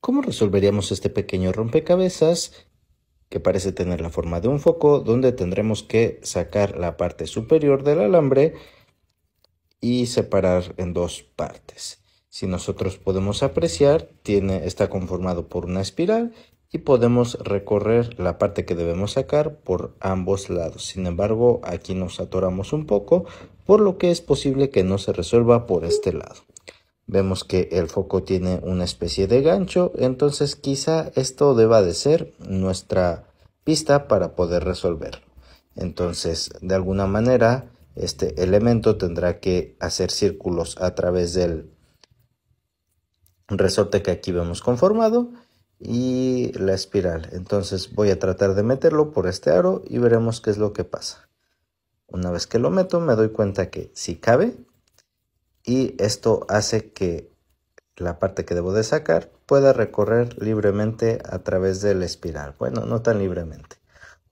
¿Cómo resolveríamos este pequeño rompecabezas que parece tener la forma de un foco donde tendremos que sacar la parte superior del alambre y separar en dos partes? Si nosotros podemos apreciar, tiene, está conformado por una espiral y podemos recorrer la parte que debemos sacar por ambos lados. Sin embargo, aquí nos atoramos un poco, por lo que es posible que no se resuelva por este lado. Vemos que el foco tiene una especie de gancho, entonces quizá esto deba de ser nuestra pista para poder resolverlo. Entonces, de alguna manera, este elemento tendrá que hacer círculos a través del resorte que aquí vemos conformado y la espiral. Entonces voy a tratar de meterlo por este aro y veremos qué es lo que pasa. Una vez que lo meto me doy cuenta que si cabe y esto hace que la parte que debo de sacar pueda recorrer libremente a través del espiral. Bueno, no tan libremente.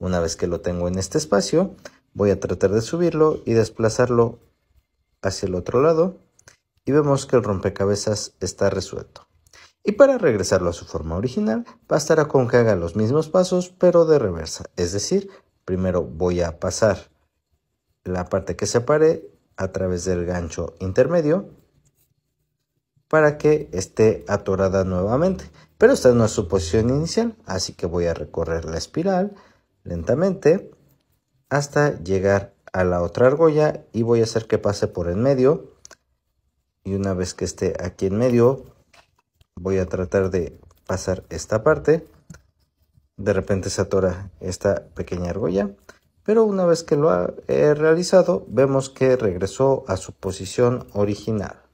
Una vez que lo tengo en este espacio, voy a tratar de subirlo y desplazarlo hacia el otro lado y vemos que el rompecabezas está resuelto. Y para regresarlo a su forma original, bastará con que haga los mismos pasos pero de reversa. Es decir, primero voy a pasar la parte que separe a través del gancho intermedio para que esté atorada nuevamente. Pero esta no es su posición inicial, así que voy a recorrer la espiral lentamente hasta llegar a la otra argolla y voy a hacer que pase por en medio. Y una vez que esté aquí en medio, voy a tratar de pasar esta parte. De repente se atora esta pequeña argolla pero una vez que lo ha eh, realizado vemos que regresó a su posición original.